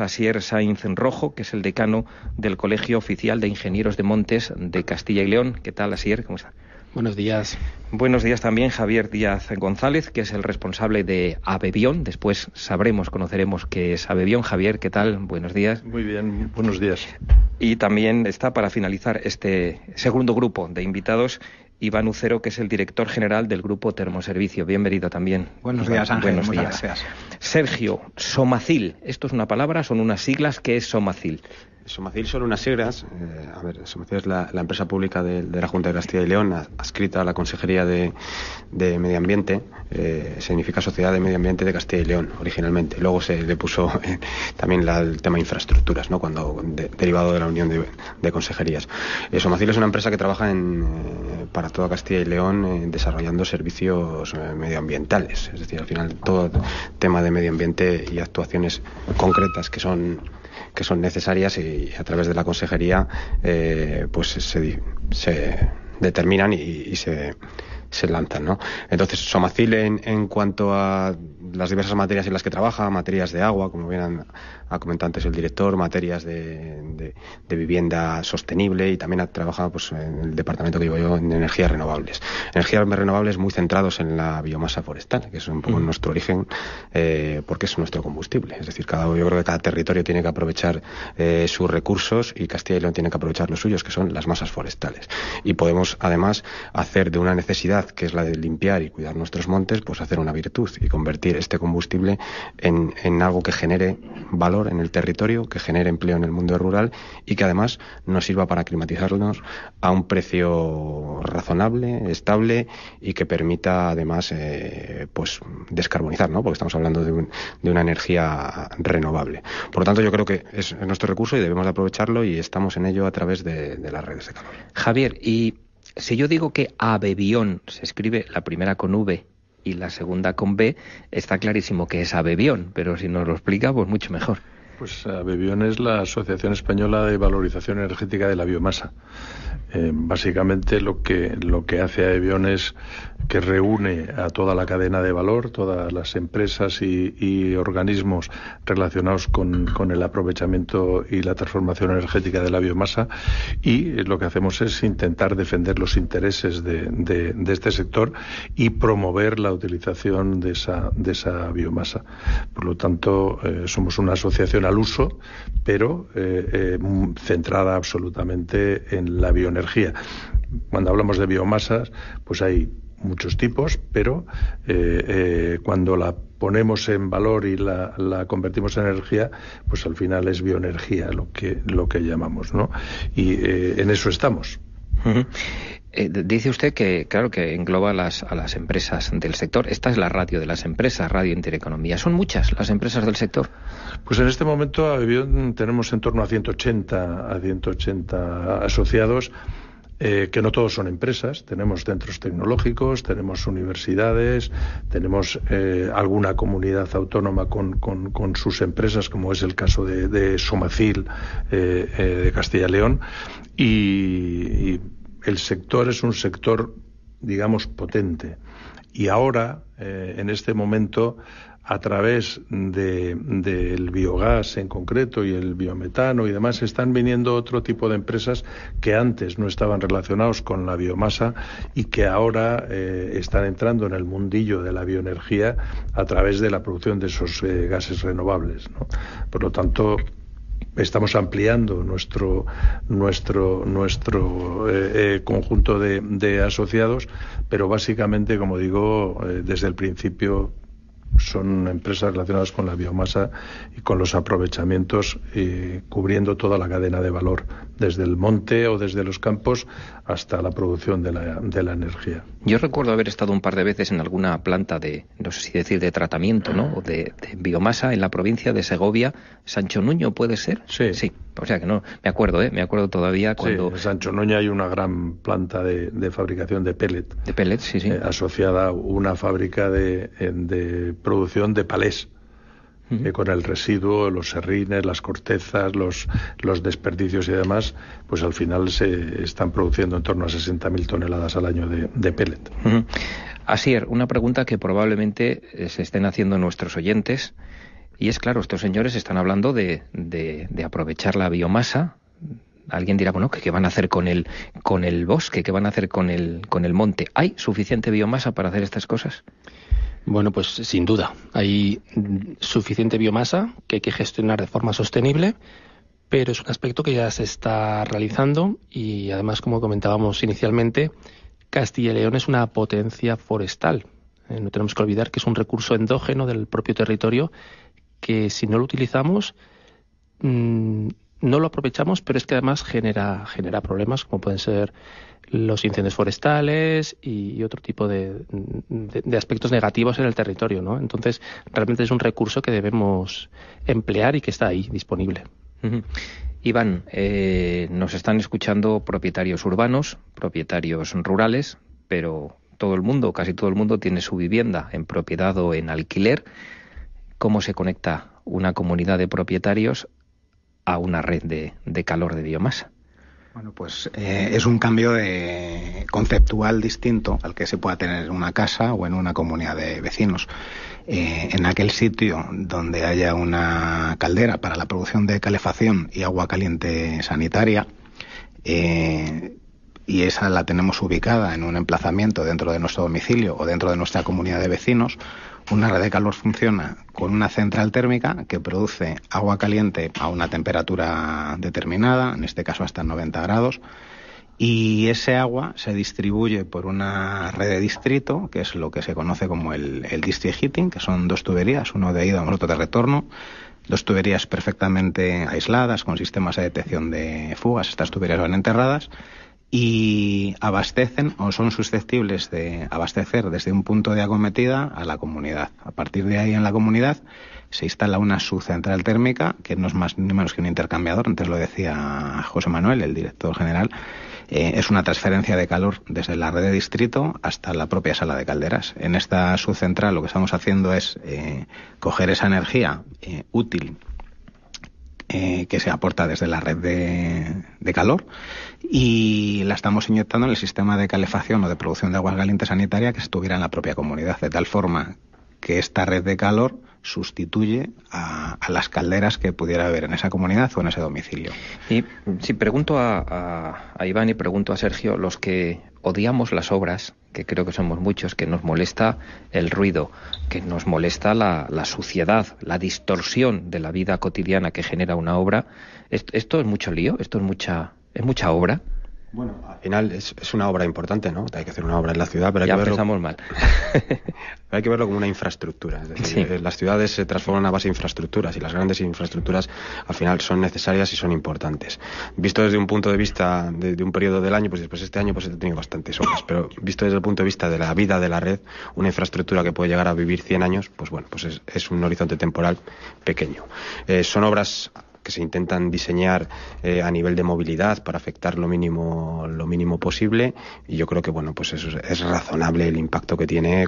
Asier Sainz Rojo, que es el decano del Colegio Oficial de Ingenieros de Montes de Castilla y León. ¿Qué tal, Asier? ¿Cómo está? Buenos días. Buenos días también Javier Díaz González, que es el responsable de Abebión. Después sabremos, conoceremos qué es Abebión. Javier, ¿qué tal? Buenos días. Muy bien, buenos días. Y también está para finalizar este segundo grupo de invitados Iván Ucero, que es el director general del Grupo Termoservicio. Bienvenido también. Buenos días, Ángel. Buenos días. Sergio, Somacil. Esto es una palabra, son unas siglas. ¿Qué es Somacil? Somacil son unas siglas. Eh, a ver, Somacil es la, empresa pública de, la Junta de Castilla y León, adscrita a la Consejería de, Medio Ambiente. Eh, significa Sociedad de Medio Ambiente de Castilla y León, originalmente. Luego se le puso eh, también la, el tema de infraestructuras, ¿no? cuando derivado de la Unión de, Consejerías. Somacil es una empresa que trabaja en, para toda Castilla y León eh, desarrollando servicios eh, medioambientales. Es decir, al final todo tema de medio ambiente y actuaciones concretas que son que son necesarias y a través de la consejería eh, pues se, determinan y se se lanzan. ¿no? Entonces, Somacil en, en, cuanto a las diversas materias en las que trabaja, materias de agua, como bien ha comentado antes el director, materias de, vivienda sostenible y también ha trabajado pues, en el departamento que llevo yo en energías renovables. Energías renovables muy centrados en la biomasa forestal, que es un poco mm. nuestro origen, eh, porque es nuestro combustible. Es decir, cada, yo creo que cada territorio tiene que aprovechar eh, sus recursos y Castilla y León tiene que aprovechar los suyos, que son las masas forestales. Y podemos, además, hacer de una necesidad que es la de limpiar y cuidar nuestros montes, pues hacer una virtud y convertir este combustible en, algo que genere valor en el territorio, que genere empleo en el mundo rural y que además nos sirva para climatizarnos a un precio razonable, estable y que permita además eh, pues descarbonizar, ¿no? Porque estamos hablando de, una energía renovable. Por lo tanto, yo creo que es nuestro recurso y debemos aprovecharlo y estamos en ello a través de, de las redes de calor. Javier, y si yo digo que Abebión se escribe la primera con V y la segunda con B, está clarísimo que es Abebión, pero si nos lo explica, pues mucho mejor. Pues Avevión es la Asociación Española de Valorización Energética de la Biomasa. Eh, básicamente lo que, lo que hace Abebión es que reúne a toda la cadena de valor, todas las empresas y, organismos relacionados con, el aprovechamiento y la transformación energética de la biomasa y lo que hacemos es intentar defender los intereses de, este sector y promover la utilización de esa, de esa biomasa. Por lo tanto, eh, somos una asociación uso, pero eh, eh, centrada absolutamente en la bioenergía. Cuando hablamos de biomasas, pues hay muchos tipos, pero eh, cuando la ponemos en valor y la, convertimos en energía, pues al final es bioenergía lo que, lo que llamamos, ¿no? Y en eso estamos. Eh, dice usted que, claro, que engloba las, a las empresas del sector. Esta es la radio de las empresas, Radio Intereconomía. ¿Son muchas las empresas del sector? Pues en este momento tenemos en torno a 180, a 180 asociados. Eh, que no todos son empresas, tenemos centros tecnológicos, tenemos universidades, tenemos eh, alguna comunidad autónoma con, sus empresas, como es el caso de, Somacil de Castilla y León, y el sector es un sector, digamos, potente. Y ahora, eh, en este momento, a través del biogás en concreto y el biometano y demás, están viniendo otro tipo de empresas que antes no estaban relacionados con la biomasa y que ahora eh, están entrando en el mundillo de la bioenergía a través de la producción de esos eh, gases renovables. Por lo tanto, estamos ampliando nuestro, nuestro, nuestro eh, eh, conjunto de, asociados, pero básicamente, como digo, eh, desde el principio son empresas relacionadas con la biomasa y con los aprovechamientos, eh, cubriendo toda la cadena de valor, desde el monte o desde los campos hasta la producción de la, de la energía. Yo recuerdo haber estado un par de veces en alguna planta de, no sé si decir, de tratamiento, ¿no? O de, de biomasa en la provincia de Segovia. Sancho Nuño, ¿puede ser? Sí. O sea que no, me acuerdo, ¿eh? me acuerdo todavía cuando... en Sancho Noña hay una gran planta de, fabricación de pellet. De pellet, sí, sí. Eh, asociada a una fábrica eh, de, producción de palés. que eh, con el residuo, los serrines, las cortezas, los, los desperdicios y demás, pues al final se están produciendo en torno a 60.000 toneladas al año de, de pellet. así una pregunta que probablemente se estén haciendo nuestros oyentes y es claro, estos señores están hablando de, aprovechar la biomasa, alguien dirá, bueno, ¿qué, van a hacer con el, con el bosque? ¿Qué van a hacer con el, con el monte? ¿Hay suficiente biomasa para hacer estas cosas? Bueno, pues sin duda. Hay suficiente biomasa que hay que gestionar de forma sostenible, pero es un aspecto que ya se está realizando y además, como comentábamos inicialmente, Castilla y León es una potencia forestal. Eh, no tenemos que olvidar que es un recurso endógeno del propio territorio que si no lo utilizamos mm, no lo aprovechamos, pero es que además genera, genera problemas como pueden ser los incendios forestales y otro tipo de, de, aspectos negativos en el territorio, ¿no? Entonces, realmente es un recurso que debemos emplear y que está ahí disponible. Iván, eh, nos están escuchando propietarios urbanos, propietarios rurales, pero todo el mundo, casi todo el mundo tiene su vivienda en propiedad o en alquiler cómo se conecta una comunidad de propietarios a una red de, calor de biomasa. Bueno, pues eh, es un cambio de conceptual distinto al que se pueda tener en una casa o en una comunidad de vecinos. Eh, en aquel sitio donde haya una caldera para la producción de calefacción y agua caliente sanitaria, eh, y esa la tenemos ubicada en un emplazamiento dentro de nuestro domicilio o dentro de nuestra comunidad de vecinos, una red de calor funciona con una central térmica que produce agua caliente a una temperatura determinada, en este caso hasta 90 grados, y ese agua se distribuye por una red de distrito, que es lo que se conoce como el, district heating, que son dos tuberías, uno de ida y otro de retorno, dos tuberías perfectamente aisladas con sistemas de detección de fugas, estas tuberías van enterradas y abastecen o son susceptibles de abastecer desde un punto de acometida a la comunidad. A partir de ahí en la comunidad se instala una subcentral térmica que no es más ni menos que un intercambiador, antes lo decía José Manuel, el director general, eh, es una transferencia de calor desde la red de distrito hasta la propia sala de calderas. En esta subcentral lo que estamos haciendo es eh, coger esa energía eh, útil eh, que se aporta desde la red de, de, calor y la estamos inyectando en el sistema de calefacción o de producción de agua caliente sanitaria que estuviera en la propia comunidad, de tal forma que esta red de calor sustituye a, las calderas que pudiera haber en esa comunidad o en ese domicilio. Y si pregunto a, Iván y pregunto a Sergio, los que odiamos las obras, que creo que somos muchos, que nos molesta el ruido, que nos molesta la, suciedad, la distorsión de la vida cotidiana que genera una obra, ¿esto, esto es mucho lío? ¿Esto es mucha, es mucha obra? Bueno, al final es, es, una obra importante, ¿no? Hay que hacer una obra en la ciudad, pero hay que verlo... pensamos mal. hay que verlo como una infraestructura. decir, eh, las ciudades se transforman a base de infraestructuras y las grandes infraestructuras al final son necesarias y son importantes. Visto desde un punto de vista de, un periodo del año, pues después de este año pues he tenido bastantes obras, pero visto desde el punto de vista de la vida de la red, una infraestructura que puede llegar a vivir 100 años, pues bueno, pues es, un horizonte temporal pequeño. Eh, son obras que se intentan diseñar eh, a nivel de movilidad para afectar lo mínimo lo mínimo posible y yo creo que bueno pues eso es, razonable el impacto que tiene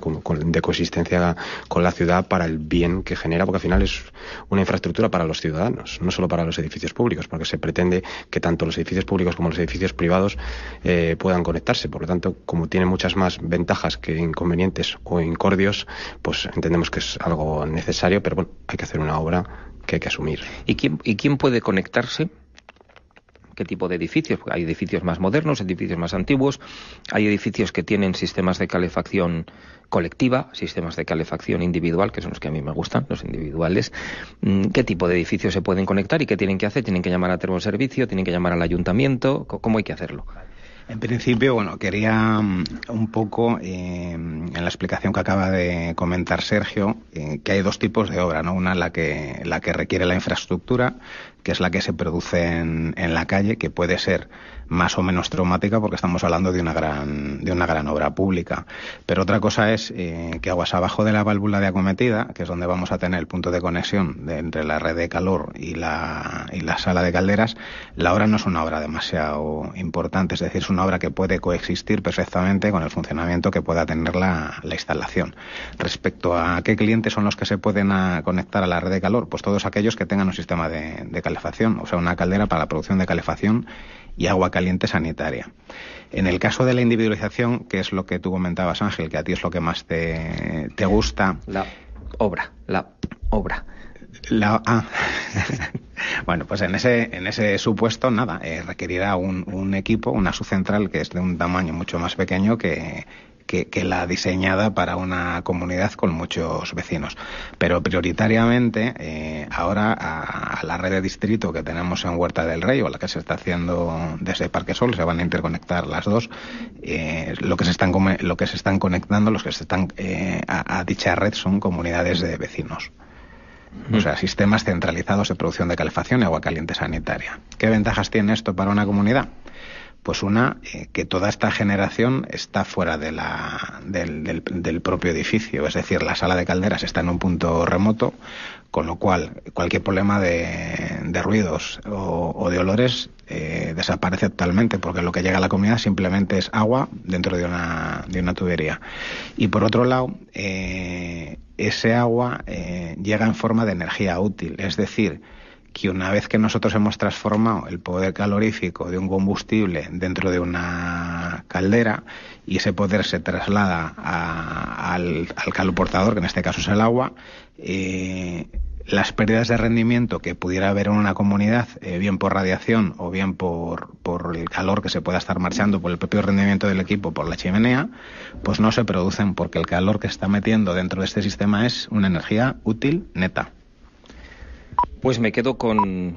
de coexistencia con la ciudad para el bien que genera porque al final es una infraestructura para los ciudadanos no solo para los edificios públicos porque se pretende que tanto los edificios públicos como los edificios privados eh, puedan conectarse por lo tanto como tiene muchas más ventajas que inconvenientes o incordios pues entendemos que es algo necesario pero bueno hay que hacer una obra que hay que asumir. ¿Y quién, quién puede conectarse, qué tipo de edificios. Hay edificios más modernos, edificios más antiguos, hay edificios que tienen sistemas de calefacción colectiva, sistemas de calefacción individual, que son los que a mí me gustan, los individuales. Mm, ¿Qué tipo de edificios se pueden conectar y qué tienen que hacer? ¿Tienen que llamar a termoservicio? ¿Tienen que llamar al ayuntamiento? ¿Cómo hay que hacerlo? En principio, bueno, quería mm, un poco, eh, en la explicación que acaba de comentar Sergio, eh, que hay dos tipos de obra, ¿no? Una, la que, la que requiere la infraestructura, que es la que se produce en, en la calle, que puede ser más o menos traumática porque estamos hablando de una gran, de una gran obra pública. Pero otra cosa es eh, que aguas abajo de la válvula de acometida, que es donde vamos a tener el punto de conexión entre la red de calor y la, y la sala de calderas, la obra no es una obra demasiado importante, es decir, es una obra que puede coexistir perfectamente con el funcionamiento que pueda tener la, instalación. Respecto a qué clientes son los que se pueden conectar a la red de calor, pues todos aquellos que tengan un sistema de, de calefacción, o sea, una caldera para la producción de calefacción y agua caliente sanitaria. En el caso de la individualización, que es lo que tú comentabas, Ángel, que a ti es lo que más te, gusta. La obra, la obra. La, ah. bueno, pues en ese, en ese supuesto, nada, eh, requerirá un, un, equipo, una subcentral que es de un tamaño mucho más pequeño que, que, la diseñada para una comunidad con muchos vecinos. Pero prioritariamente, eh, ahora a, la red de distrito que tenemos en Huerta del Rey, o la que se está haciendo desde Parque Sol, se van a interconectar las dos, eh, lo, que se están, lo que se están conectando, los que se están eh, a, a dicha red son comunidades de vecinos. O sea, sistemas centralizados de producción de calefacción y agua caliente sanitaria. ¿Qué ventajas tiene esto para una comunidad? Pues una, eh, que toda esta generación está fuera de la, del, propio edificio, es decir, la sala de calderas está en un punto remoto, con lo cual cualquier problema de, ruidos o, de olores eh, desaparece totalmente, porque lo que llega a la comunidad simplemente es agua dentro de una, de una tubería. Y por otro lado, eh, ese agua llega en forma de energía útil, es decir, que una vez que nosotros hemos transformado el poder calorífico de un combustible dentro de una caldera y ese poder se traslada al, caloportador, que en este caso es el agua, eh, las pérdidas de rendimiento que pudiera haber en una comunidad, eh, bien por radiación o bien por, por, el calor que se pueda estar marchando, por el propio rendimiento del equipo, por la chimenea, pues no se producen porque el calor que está metiendo dentro de este sistema es una energía útil neta. Pues me quedo con